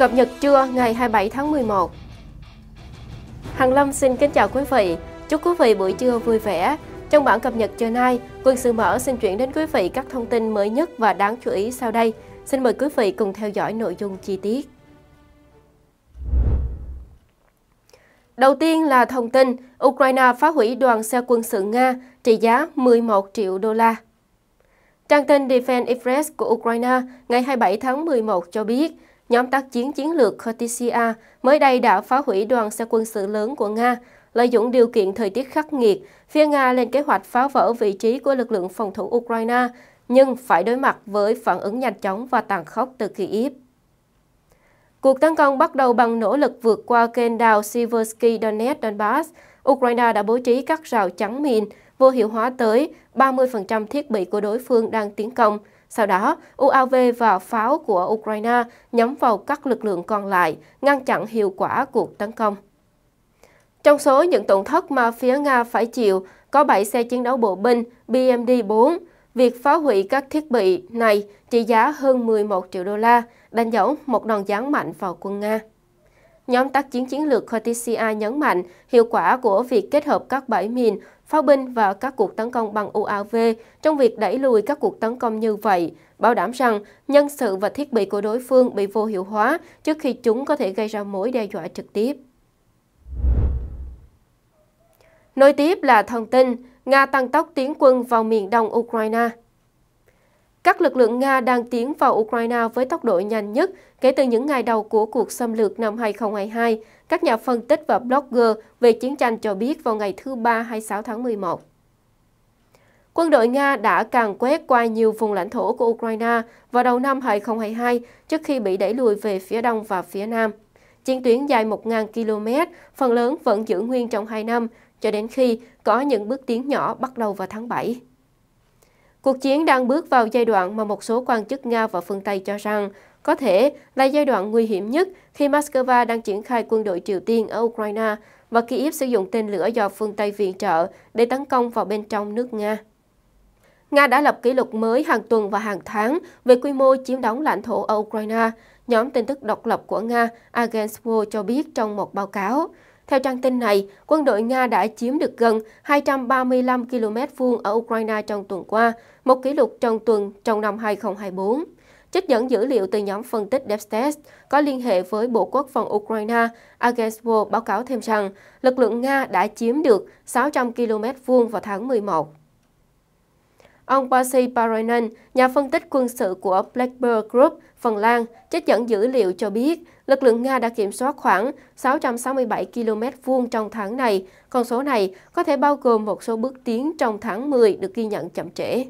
Cập nhật trưa ngày 27 tháng 11 Hằng Lâm xin kính chào quý vị. Chúc quý vị buổi trưa vui vẻ. Trong bản cập nhật trưa nay, Quân sự mở xin chuyển đến quý vị các thông tin mới nhất và đáng chú ý sau đây. Xin mời quý vị cùng theo dõi nội dung chi tiết. Đầu tiên là thông tin Ukraine phá hủy đoàn xe quân sự Nga trị giá 11 triệu đô la. Trang tin Defense Express của Ukraine ngày 27 tháng 11 cho biết, nhóm tác chiến chiến lược Khortysia mới đây đã phá hủy đoàn xe quân sự lớn của Nga, lợi dụng điều kiện thời tiết khắc nghiệt, phía Nga lên kế hoạch phá vỡ vị trí của lực lượng phòng thủ Ukraine, nhưng phải đối mặt với phản ứng nhanh chóng và tàn khốc từ Kyiv. Cuộc tấn công bắt đầu bằng nỗ lực vượt qua kênh đào Siversky Donetsk Donbass. Ukraine đã bố trí các rào chắn mìn, vô hiệu hóa tới 30% thiết bị của đối phương đang tiến công – sau đó, UAV và pháo của Ukraine nhắm vào các lực lượng còn lại, ngăn chặn hiệu quả cuộc tấn công. Trong số những tổn thất mà phía Nga phải chịu, có 7 xe chiến đấu bộ binh BMD-4. Việc phá hủy các thiết bị này trị giá hơn 11 triệu đô la, đánh dấu một đòn giáng mạnh vào quân Nga. Nhóm tác chiến chiến lược Corticia nhấn mạnh hiệu quả của việc kết hợp các bãi mìn, pháo binh và các cuộc tấn công bằng UAV trong việc đẩy lùi các cuộc tấn công như vậy, bảo đảm rằng nhân sự và thiết bị của đối phương bị vô hiệu hóa trước khi chúng có thể gây ra mối đe dọa trực tiếp. Nối tiếp là thông tin, Nga tăng tốc tiến quân vào miền đông Ukraine. Các lực lượng Nga đang tiến vào Ukraine với tốc độ nhanh nhất kể từ những ngày đầu của cuộc xâm lược năm 2022, các nhà phân tích và blogger về chiến tranh cho biết vào ngày thứ Ba 26 tháng 11. Quân đội Nga đã càng quét qua nhiều vùng lãnh thổ của Ukraine vào đầu năm 2022 trước khi bị đẩy lùi về phía đông và phía nam. Chiến tuyến dài 1.000 km, phần lớn vẫn giữ nguyên trong 2 năm, cho đến khi có những bước tiến nhỏ bắt đầu vào tháng 7. Cuộc chiến đang bước vào giai đoạn mà một số quan chức Nga và phương Tây cho rằng có thể là giai đoạn nguy hiểm nhất khi Moscow đang triển khai quân đội Triều Tiên ở Ukraine và Kyiv sử dụng tên lửa do phương Tây viện trợ để tấn công vào bên trong nước Nga. Nga đã lập kỷ lục mới hàng tuần và hàng tháng về quy mô chiếm đóng lãnh thổ ở Ukraine, nhóm tin tức độc lập của Nga Agence World cho biết trong một báo cáo. Theo trang tin này, quân đội Nga đã chiếm được gần 235 km vuông ở Ukraine trong tuần qua, một kỷ lục trong tuần trong năm 2024. Trích dẫn dữ liệu từ nhóm phân tích Depstats có liên hệ với Bộ Quốc phòng Ukraine, Agenswo báo cáo thêm rằng lực lượng Nga đã chiếm được 600 km vuông vào tháng 11. Ông Pasi Paranen, nhà phân tích quân sự của Blackbird Group, Phần Lan, trích dẫn dữ liệu cho biết lực lượng Nga đã kiểm soát khoảng 667 km vuông trong tháng này. Con số này có thể bao gồm một số bước tiến trong tháng 10 được ghi nhận chậm trễ.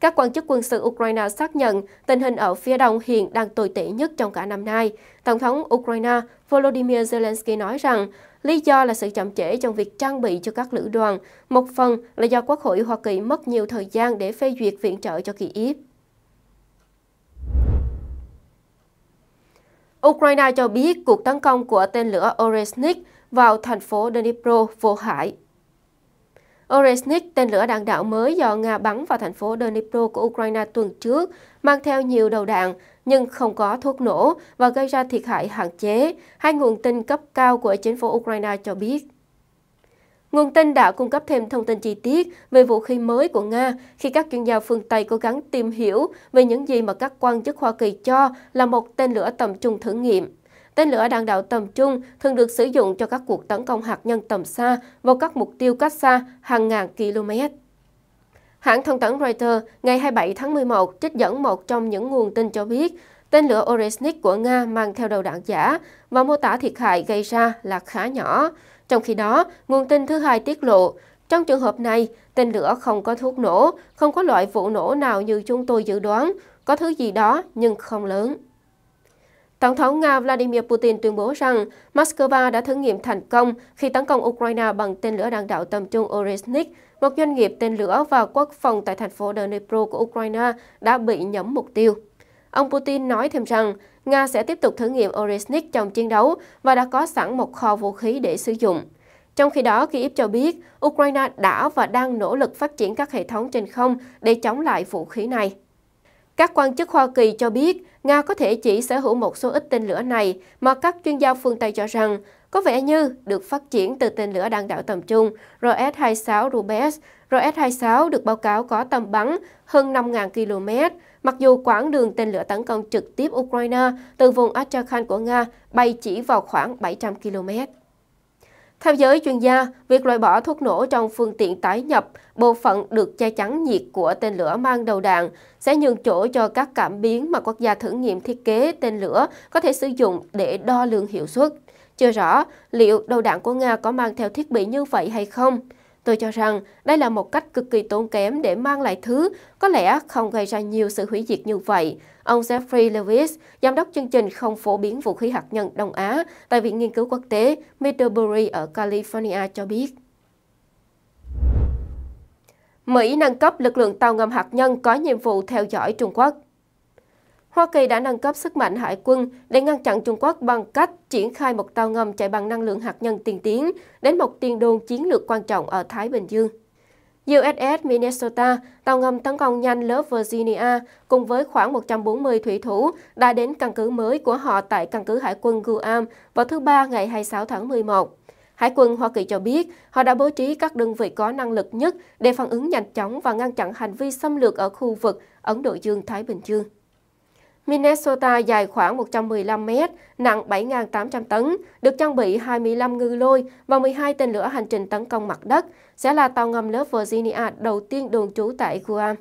Các quan chức quân sự Ukraine xác nhận tình hình ở phía đông hiện đang tồi tệ nhất trong cả năm nay. Tổng thống Ukraine Volodymyr Zelensky nói rằng lý do là sự chậm trễ trong việc trang bị cho các lữ đoàn, một phần là do Quốc hội Hoa Kỳ mất nhiều thời gian để phê duyệt viện trợ cho Kyiv. Ukraine cho biết cuộc tấn công của tên lửa Oresnik vào thành phố Dnipro vô hại. Oresnik, tên lửa đạn đạo mới do Nga bắn vào thành phố Dnipro của Ukraine tuần trước, mang theo nhiều đầu đạn nhưng không có thuốc nổ và gây ra thiệt hại hạn chế, hai nguồn tin cấp cao của chính phủ Ukraine cho biết. Nguồn tin đã cung cấp thêm thông tin chi tiết về vũ khí mới của Nga khi các chuyên gia phương Tây cố gắng tìm hiểu về những gì mà các quan chức Hoa Kỳ cho là một tên lửa tầm trung thử nghiệm. Tên lửa đạn đạo tầm trung thường được sử dụng cho các cuộc tấn công hạt nhân tầm xa vào các mục tiêu cách xa hàng ngàn km. Hãng thông tấn Reuters ngày 27 tháng 11 trích dẫn một trong những nguồn tin cho biết tên lửa Oresnik của Nga mang theo đầu đạn giả và mô tả thiệt hại gây ra là khá nhỏ. Trong khi đó, nguồn tin thứ hai tiết lộ, trong trường hợp này, tên lửa không có thuốc nổ, không có loại vụ nổ nào như chúng tôi dự đoán, có thứ gì đó nhưng không lớn. Tổng thống Nga Vladimir Putin tuyên bố rằng Moscow đã thử nghiệm thành công khi tấn công Ukraine bằng tên lửa đạn đạo tầm trung Oresnik, một doanh nghiệp tên lửa và quốc phòng tại thành phố Dnipro của Ukraine đã bị nhắm mục tiêu. Ông Putin nói thêm rằng Nga sẽ tiếp tục thử nghiệm Oresnik trong chiến đấu và đã có sẵn một kho vũ khí để sử dụng. Trong khi đó, Kyiv cho biết Ukraine đã và đang nỗ lực phát triển các hệ thống trên không để chống lại vũ khí này. Các quan chức Hoa Kỳ cho biết Nga có thể chỉ sở hữu một số ít tên lửa này mà các chuyên gia phương Tây cho rằng có vẻ như được phát triển từ tên lửa đạn đạo tầm trung RS-26 Rubes. RS-26 được báo cáo có tầm bắn hơn 5.000 km, Mặc dù quãng đường tên lửa tấn công trực tiếp Ukraine từ vùng Astrakhan của Nga bay chỉ vào khoảng 700 km. Theo giới chuyên gia, việc loại bỏ thuốc nổ trong phương tiện tái nhập, bộ phận được che chắn nhiệt của tên lửa mang đầu đạn sẽ nhường chỗ cho các cảm biến mà quốc gia thử nghiệm thiết kế tên lửa có thể sử dụng để đo lường hiệu suất. Chưa rõ liệu đầu đạn của Nga có mang theo thiết bị như vậy hay không. Tôi cho rằng đây là một cách cực kỳ tốn kém để mang lại thứ có lẽ không gây ra nhiều sự hủy diệt như vậy. Ông Jeffrey Lewis, giám đốc chương trình không phổ biến vũ khí hạt nhân Đông Á tại Viện Nghiên cứu Quốc tế Middlebury ở California cho biết. Mỹ nâng cấp lực lượng tàu ngầm hạt nhân có nhiệm vụ theo dõi Trung Quốc. Hoa Kỳ đã nâng cấp sức mạnh hải quân để ngăn chặn Trung Quốc bằng cách triển khai một tàu ngầm chạy bằng năng lượng hạt nhân tiên tiến đến một tiền đồn chiến lược quan trọng ở Thái Bình Dương. USS Minnesota, tàu ngầm tấn công nhanh lớp Virginia cùng với khoảng 140 thủy thủ đã đến căn cứ mới của họ tại căn cứ hải quân Guam vào thứ Ba ngày 26 tháng 11. Hải quân Hoa Kỳ cho biết họ đã bố trí các đơn vị có năng lực nhất để phản ứng nhanh chóng và ngăn chặn hành vi xâm lược ở khu vực Ấn Độ Dương-Thái Bình Dương. Minnesota dài khoảng 115 mét, nặng 7.800 tấn, được trang bị 25 ngư lôi và 12 tên lửa hành trình tấn công mặt đất, sẽ là tàu ngầm lớp Virginia đầu tiên đồn trú tại Guam.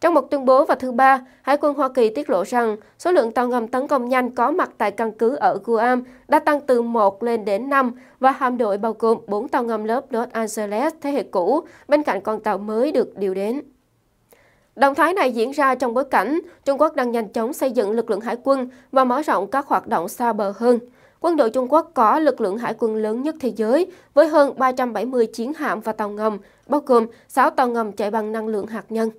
Trong một tuyên bố vào thứ Ba, Hải quân Hoa Kỳ tiết lộ rằng số lượng tàu ngầm tấn công nhanh có mặt tại căn cứ ở Guam đã tăng từ 1 lên đến 5 và hạm đội bao gồm 4 tàu ngầm lớp Los Angeles thế hệ cũ bên cạnh con tàu mới được điều đến. Động thái này diễn ra trong bối cảnh Trung Quốc đang nhanh chóng xây dựng lực lượng hải quân và mở rộng các hoạt động xa bờ hơn. Quân đội Trung Quốc có lực lượng hải quân lớn nhất thế giới với hơn 370 chiến hạm và tàu ngầm, bao gồm 6 tàu ngầm chạy bằng năng lượng hạt nhân.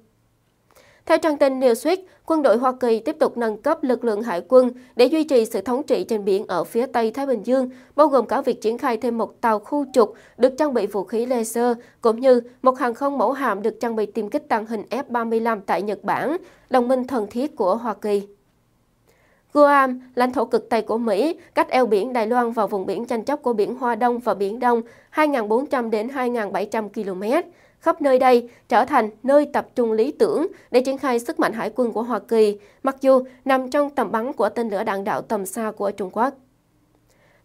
Theo trang tin Newsweek, quân đội Hoa Kỳ tiếp tục nâng cấp lực lượng hải quân để duy trì sự thống trị trên biển ở phía Tây Thái Bình Dương, bao gồm cả việc triển khai thêm một tàu khu trục được trang bị vũ khí laser, cũng như một hàng không mẫu hạm được trang bị tiêm kích tàng hình F-35 tại Nhật Bản, đồng minh thân thiết của Hoa Kỳ. Guam, lãnh thổ cực Tây của Mỹ, cách eo biển Đài Loan và vùng biển tranh chấp của biển Hoa Đông và Biển Đông 2.400 đến 2.700 km khắp nơi đây trở thành nơi tập trung lý tưởng để triển khai sức mạnh hải quân của Hoa Kỳ, mặc dù nằm trong tầm bắn của tên lửa đạn đạo tầm xa của Trung Quốc.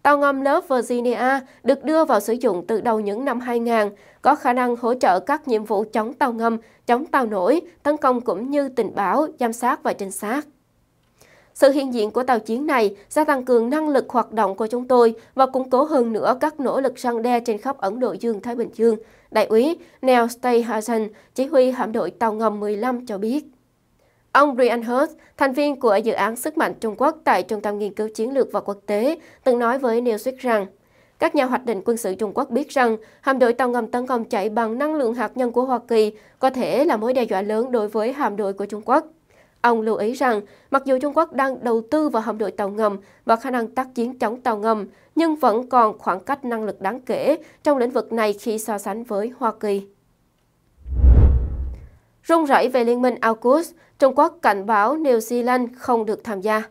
Tàu ngầm lớp Virginia được đưa vào sử dụng từ đầu những năm 2000, có khả năng hỗ trợ các nhiệm vụ chống tàu ngầm, chống tàu nổi, tấn công cũng như tình báo, giám sát và trinh sát. Sự hiện diện của tàu chiến này sẽ tăng cường năng lực hoạt động của chúng tôi và củng cố hơn nữa các nỗ lực răng đe trên khắp Ấn Độ Dương-Thái Bình Dương, Đại úy Neil Stayhazen, chỉ huy hạm đội tàu ngầm 15 cho biết. Ông Brian Hurst, thành viên của dự án Sức mạnh Trung Quốc tại Trung tâm Nghiên cứu Chiến lược và Quốc tế, từng nói với Newsweek rằng các nhà hoạch định quân sự Trung Quốc biết rằng hạm đội tàu ngầm tấn công chạy bằng năng lượng hạt nhân của Hoa Kỳ có thể là mối đe dọa lớn đối với hạm đội của Trung Quốc. Ông lưu ý rằng, mặc dù Trung Quốc đang đầu tư vào hạm đội tàu ngầm và khả năng tác chiến chống tàu ngầm, nhưng vẫn còn khoảng cách năng lực đáng kể trong lĩnh vực này khi so sánh với Hoa Kỳ. Rung rẩy về Liên minh AUKUS, Trung Quốc cảnh báo New Zealand không được tham gia.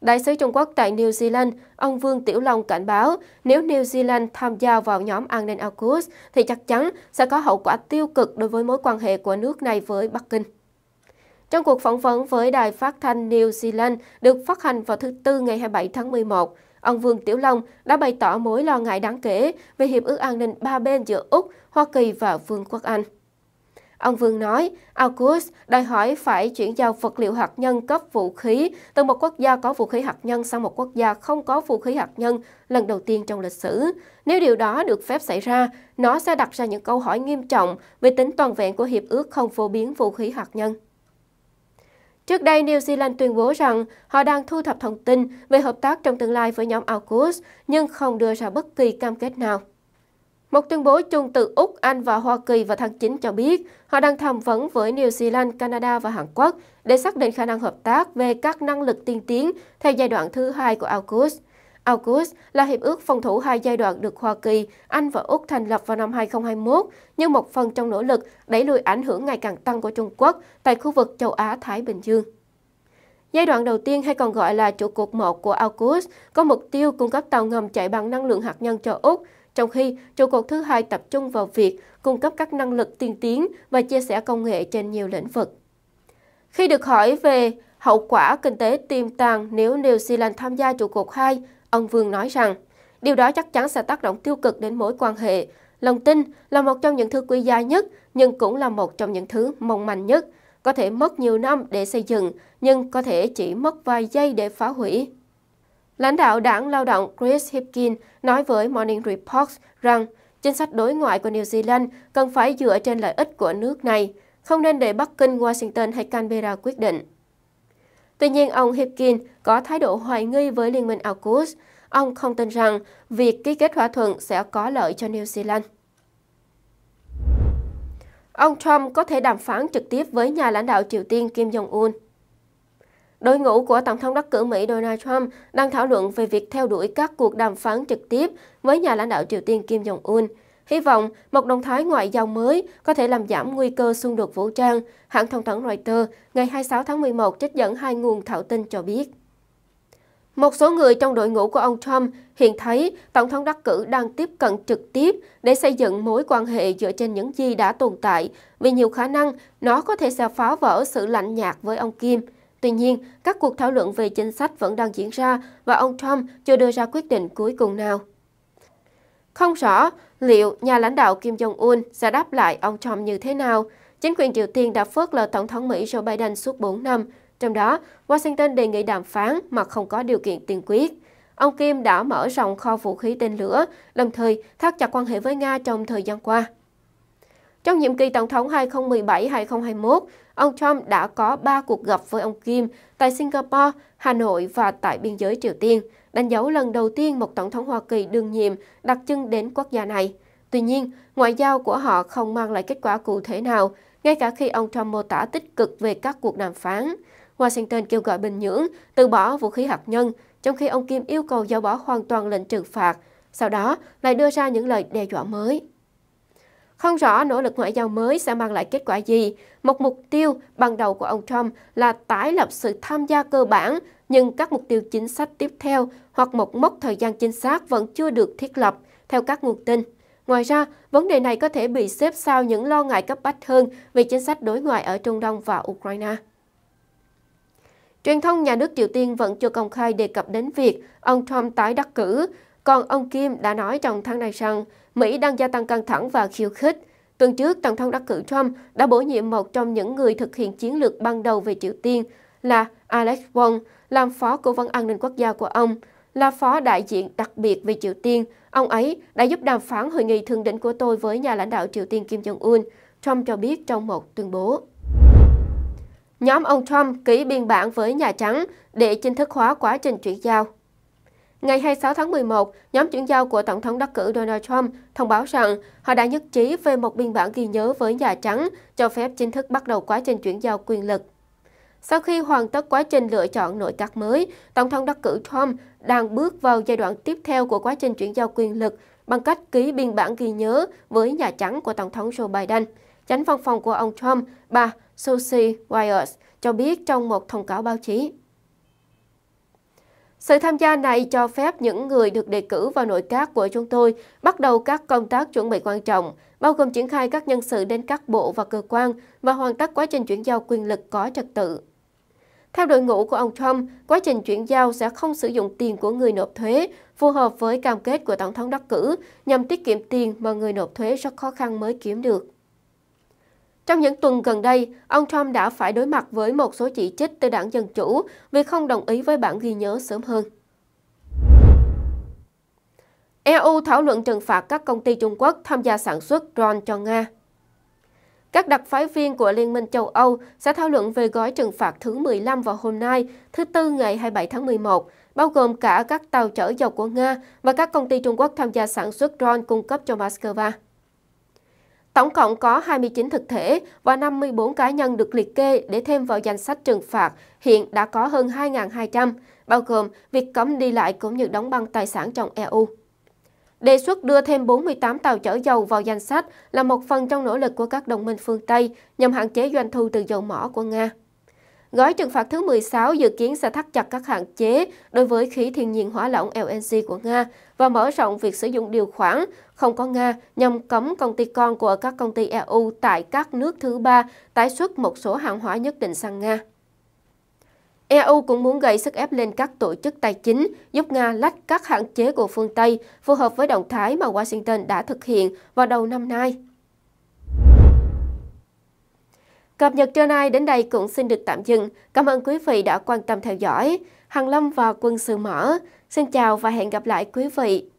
Đại sứ Trung Quốc tại New Zealand, ông Vương Tiểu Long cảnh báo nếu New Zealand tham gia vào nhóm an ninh AUKUS thì chắc chắn sẽ có hậu quả tiêu cực đối với mối quan hệ của nước này với Bắc Kinh. Trong cuộc phỏng vấn với đài phát thanh New Zealand được phát hành vào thứ Tư ngày 27 tháng 11, ông Vương Tiểu Long đã bày tỏ mối lo ngại đáng kể về hiệp ước an ninh ba bên giữa Úc, Hoa Kỳ và Vương quốc Anh. Ông Vương nói, AUKUS đòi hỏi phải chuyển giao vật liệu hạt nhân cấp vũ khí từ một quốc gia có vũ khí hạt nhân sang một quốc gia không có vũ khí hạt nhân lần đầu tiên trong lịch sử. Nếu điều đó được phép xảy ra, nó sẽ đặt ra những câu hỏi nghiêm trọng về tính toàn vẹn của Hiệp ước không phổ biến vũ khí hạt nhân. Trước đây, New Zealand tuyên bố rằng họ đang thu thập thông tin về hợp tác trong tương lai với nhóm AUKUS, nhưng không đưa ra bất kỳ cam kết nào. Một tuyên bố chung từ Úc, Anh và Hoa Kỳ vào tháng 9 cho biết họ đang tham vấn với New Zealand, Canada và Hàn Quốc để xác định khả năng hợp tác về các năng lực tiên tiến theo giai đoạn thứ hai của AUKUS. AUKUS là hiệp ước phòng thủ hai giai đoạn được Hoa Kỳ, Anh và Úc thành lập vào năm 2021 như một phần trong nỗ lực đẩy lùi ảnh hưởng ngày càng tăng của Trung Quốc tại khu vực châu Á-Thái Bình Dương. Giai đoạn đầu tiên hay còn gọi là trụ cột một của AUKUS có mục tiêu cung cấp tàu ngầm chạy bằng năng lượng hạt nhân cho Úc, trong khi trụ cột thứ hai tập trung vào việc cung cấp các năng lực tiên tiến và chia sẻ công nghệ trên nhiều lĩnh vực. Khi được hỏi về hậu quả kinh tế tiềm tàng nếu New Zealand tham gia trụ cột 2, Ông Vương nói rằng, điều đó chắc chắn sẽ tác động tiêu cực đến mối quan hệ. Lòng tin là một trong những thứ quý giá nhất, nhưng cũng là một trong những thứ mong manh nhất. Có thể mất nhiều năm để xây dựng, nhưng có thể chỉ mất vài giây để phá hủy. Lãnh đạo đảng lao động Chris Hipkin nói với Morning Report rằng chính sách đối ngoại của New Zealand cần phải dựa trên lợi ích của nước này, không nên để Bắc Kinh, Washington hay Canberra quyết định. Tuy nhiên, ông Hipkin có thái độ hoài nghi với Liên minh AUKUS. Ông không tin rằng việc ký kết thỏa thuận sẽ có lợi cho New Zealand. Ông Trump có thể đàm phán trực tiếp với nhà lãnh đạo Triều Tiên Kim Jong-un. Đội ngũ của Tổng thống đắc cử Mỹ Donald Trump đang thảo luận về việc theo đuổi các cuộc đàm phán trực tiếp với nhà lãnh đạo Triều Tiên Kim Jong-un – Hy vọng một động thái ngoại giao mới có thể làm giảm nguy cơ xung đột vũ trang, hãng thông tấn Reuters ngày 26 tháng 11 trích dẫn hai nguồn thảo tin cho biết. Một số người trong đội ngũ của ông Trump hiện thấy Tổng thống đắc cử đang tiếp cận trực tiếp để xây dựng mối quan hệ dựa trên những gì đã tồn tại, vì nhiều khả năng nó có thể sẽ phá vỡ sự lạnh nhạt với ông Kim. Tuy nhiên, các cuộc thảo luận về chính sách vẫn đang diễn ra và ông Trump chưa đưa ra quyết định cuối cùng nào. Không rõ liệu nhà lãnh đạo Kim Jong-un sẽ đáp lại ông Trump như thế nào. Chính quyền Triều Tiên đã phớt lờ Tổng thống Mỹ Joe Biden suốt 4 năm. Trong đó, Washington đề nghị đàm phán mà không có điều kiện tiên quyết. Ông Kim đã mở rộng kho vũ khí tên lửa, đồng thời thắt chặt quan hệ với Nga trong thời gian qua. Trong nhiệm kỳ Tổng thống 2017-2021, ông Trump đã có 3 cuộc gặp với ông Kim tại Singapore, Hà Nội và tại biên giới Triều Tiên – đánh dấu lần đầu tiên một tổng thống Hoa Kỳ đương nhiệm đặt chân đến quốc gia này. Tuy nhiên, ngoại giao của họ không mang lại kết quả cụ thể nào, ngay cả khi ông Trump mô tả tích cực về các cuộc đàm phán. Washington kêu gọi Bình Nhưỡng từ bỏ vũ khí hạt nhân, trong khi ông Kim yêu cầu dỡ bỏ hoàn toàn lệnh trừng phạt, sau đó lại đưa ra những lời đe dọa mới. Không rõ nỗ lực ngoại giao mới sẽ mang lại kết quả gì. Một mục tiêu ban đầu của ông Trump là tái lập sự tham gia cơ bản, nhưng các mục tiêu chính sách tiếp theo hoặc một mốc thời gian chính xác vẫn chưa được thiết lập, theo các nguồn tin. Ngoài ra, vấn đề này có thể bị xếp sau những lo ngại cấp bách hơn về chính sách đối ngoại ở Trung Đông và Ukraine. Truyền thông nhà nước Triều Tiên vẫn chưa công khai đề cập đến việc ông Trump tái đắc cử, còn ông Kim đã nói trong tháng này rằng Mỹ đang gia tăng căng thẳng và khiêu khích. Tuần trước, Tổng thống đắc cử Trump đã bổ nhiệm một trong những người thực hiện chiến lược ban đầu về Triều Tiên là Alex Wong, làm phó cố vấn an ninh quốc gia của ông, là phó đại diện đặc biệt về Triều Tiên. Ông ấy đã giúp đàm phán hội nghị thượng đỉnh của tôi với nhà lãnh đạo Triều Tiên Kim Jong-un, Trump cho biết trong một tuyên bố. Nhóm ông Trump ký biên bản với Nhà Trắng để chính thức hóa quá trình chuyển giao. Ngày 26 tháng 11, nhóm chuyển giao của Tổng thống đắc cử Donald Trump thông báo rằng họ đã nhất trí về một biên bản ghi nhớ với Nhà Trắng cho phép chính thức bắt đầu quá trình chuyển giao quyền lực. Sau khi hoàn tất quá trình lựa chọn nội các mới, Tổng thống đắc cử Trump đang bước vào giai đoạn tiếp theo của quá trình chuyển giao quyền lực bằng cách ký biên bản ghi nhớ với Nhà Trắng của Tổng thống Joe Biden. Chánh văn phòng của ông Trump, bà Susie Wiles, cho biết trong một thông cáo báo chí. Sự tham gia này cho phép những người được đề cử vào nội các của chúng tôi bắt đầu các công tác chuẩn bị quan trọng, bao gồm triển khai các nhân sự đến các bộ và cơ quan và hoàn tất quá trình chuyển giao quyền lực có trật tự. Theo đội ngũ của ông Trump, quá trình chuyển giao sẽ không sử dụng tiền của người nộp thuế, phù hợp với cam kết của Tổng thống đắc cử nhằm tiết kiệm tiền mà người nộp thuế rất khó khăn mới kiếm được. Trong những tuần gần đây, ông Trump đã phải đối mặt với một số chỉ trích từ đảng Dân Chủ vì không đồng ý với bản ghi nhớ sớm hơn. EU thảo luận trừng phạt các công ty Trung Quốc tham gia sản xuất drone cho Nga. Các đặc phái viên của Liên minh châu Âu sẽ thảo luận về gói trừng phạt thứ 15 vào hôm nay, thứ Tư ngày 27 tháng 11, bao gồm cả các tàu chở dầu của Nga và các công ty Trung Quốc tham gia sản xuất drone cung cấp cho Moscow. Tổng cộng có 29 thực thể và 54 cá nhân được liệt kê để thêm vào danh sách trừng phạt, hiện đã có hơn 2.200, bao gồm việc cấm đi lại cũng như đóng băng tài sản trong EU. Đề xuất đưa thêm 48 tàu chở dầu vào danh sách là một phần trong nỗ lực của các đồng minh phương Tây nhằm hạn chế doanh thu từ dầu mỏ của Nga. Gói trừng phạt thứ 16 dự kiến sẽ thắt chặt các hạn chế đối với khí thiên nhiên hóa lỏng LNG của Nga và mở rộng việc sử dụng điều khoản không có Nga nhằm cấm công ty con của các công ty EU tại các nước thứ ba tái xuất một số hàng hóa nhất định sang Nga. EU cũng muốn gây sức ép lên các tổ chức tài chính giúp Nga lách các hạn chế của phương Tây phù hợp với động thái mà Washington đã thực hiện vào đầu năm nay. Cập nhật trưa nay đến đây cũng xin được tạm dừng. Cảm ơn quý vị đã quan tâm theo dõi. Hằng Lâm và Quân sự mở. Xin chào và hẹn gặp lại quý vị